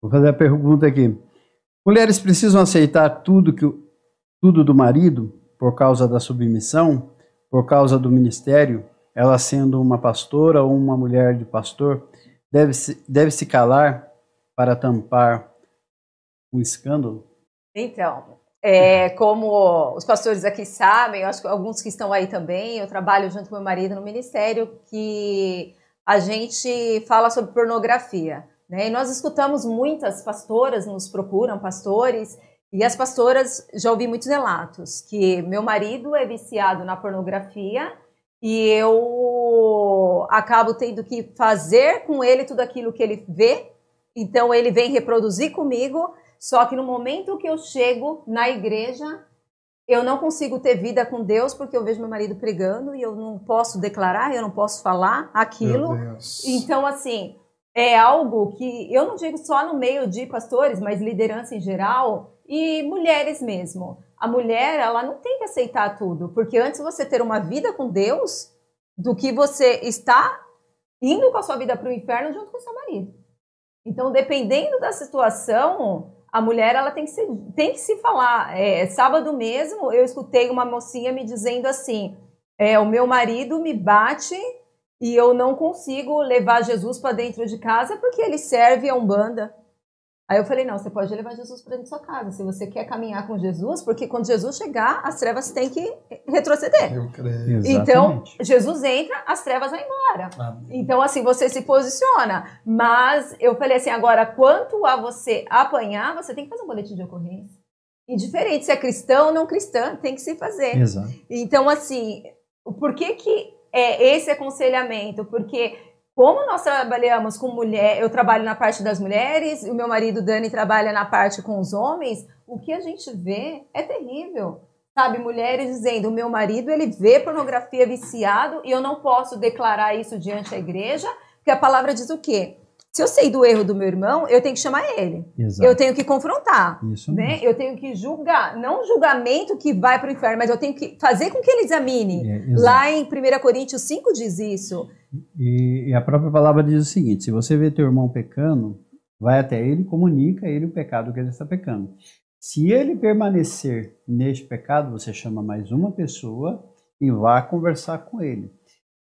Vou fazer a pergunta aqui. Mulheres precisam aceitar tudo que tudo do marido por causa da submissão, por causa do ministério, ela sendo uma pastora ou uma mulher de pastor, deve se, deve se calar para tampar um escândalo? Então, é, como os pastores aqui sabem, acho que alguns que estão aí também, eu trabalho junto com meu marido no ministério que a gente fala sobre pornografia. Né? E nós escutamos muitas pastoras nos procuram, pastores, e as pastoras, já ouvi muitos relatos, que meu marido é viciado na pornografia e eu acabo tendo que fazer com ele tudo aquilo que ele vê, então ele vem reproduzir comigo, só que no momento que eu chego na igreja, eu não consigo ter vida com Deus porque eu vejo meu marido pregando e eu não posso declarar, eu não posso falar aquilo. Então, assim, é algo que eu não digo só no meio de pastores, mas liderança em geral e mulheres mesmo. A mulher, ela não tem que aceitar tudo, porque antes você ter uma vida com Deus do que você está indo com a sua vida para o inferno junto com seu marido. Então, dependendo da situação, a mulher ela tem que se, tem que se falar. É, sábado mesmo, eu escutei uma mocinha me dizendo assim: é, o meu marido me bate e eu não consigo levar Jesus para dentro de casa porque ele serve a Umbanda. Aí eu falei: não, você pode levar Jesus para dentro de sua casa, se você quer caminhar com Jesus, porque quando Jesus chegar, as trevas têm que retroceder. Eu creio. Então, Jesus entra, as trevas vão embora. Amém. Então, assim, você se posiciona. Mas eu falei assim: agora, quanto a você apanhar, você tem que fazer um boletim de ocorrência. Indiferente se é cristão ou não cristã, tem que se fazer. Exato. Então, assim, por que que é, esse aconselhamento, porque como nós trabalhamos com mulher, eu trabalho na parte das mulheres, o meu marido Dani trabalha na parte com os homens, o que a gente vê é terrível. Sabe, mulheres dizendo, o meu marido ele vê pornografia viciado e eu não posso declarar isso diante da igreja, porque a palavra diz o quê? Se eu sei do erro do meu irmão, eu tenho que chamar ele. Exato. Eu tenho que confrontar. Isso né? mesmo. né? Eu tenho que julgar, não um julgamento que vai para o inferno, mas eu tenho que fazer com que ele examine. É, Lá em 1 Coríntios 5 diz isso. E, e a própria palavra diz o seguinte: se você vê teu irmão pecando, vai até ele, comunica a ele o pecado que ele está pecando. Se ele permanecer neste pecado, você chama mais uma pessoa e vá conversar com ele.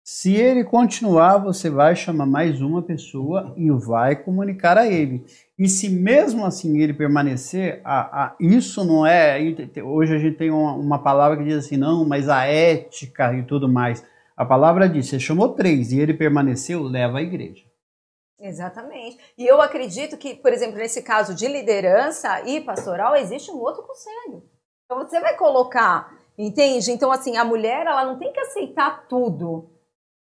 Se ele continuar, você vai chamar mais uma pessoa e vai comunicar a ele. E se mesmo assim ele permanecer, a, a, isso não é. Hoje a gente tem uma, uma, palavra que diz assim, não, mas a ética e tudo mais. A palavra diz: você chamou três e ele permaneceu, leva à igreja. Exatamente. E eu acredito que, por exemplo, nesse caso de liderança e pastoral, existe um outro conselho. Então você vai colocar, entende? Então, assim, a mulher, ela não tem que aceitar tudo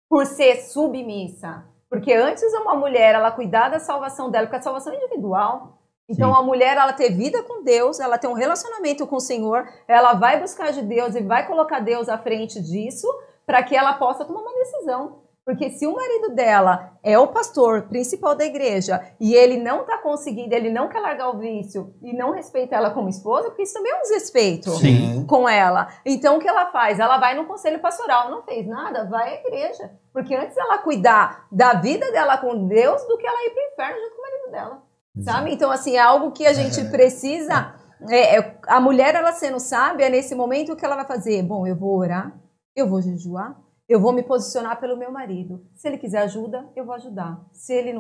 por ser submissa. Porque antes uma mulher, ela cuidar da salvação dela, porque a salvação é individual. Então Sim. a mulher, ela ter vida com Deus, ela tem um relacionamento com o Senhor, ela vai buscar de Deus e vai colocar Deus à frente disso, para que ela possa tomar uma decisão. Porque se o marido dela é o pastor principal da igreja e ele não tá conseguindo, ele não quer largar o vício e não respeita ela como esposa, porque isso também é um desrespeito Sim. com ela. Então o que ela faz? Ela vai no conselho pastoral, não fez nada, vai à igreja. Porque antes ela cuidar da vida dela com Deus do que ela ir pro inferno junto com o marido dela. Sabe? Então, assim, é algo que a gente é. precisa. É, é, a mulher, ela sendo sábia, nesse momento, o que ela vai fazer? Bom, eu vou orar, eu vou jejuar, eu vou me posicionar pelo meu marido. Se ele quiser ajuda, eu vou ajudar. Se ele não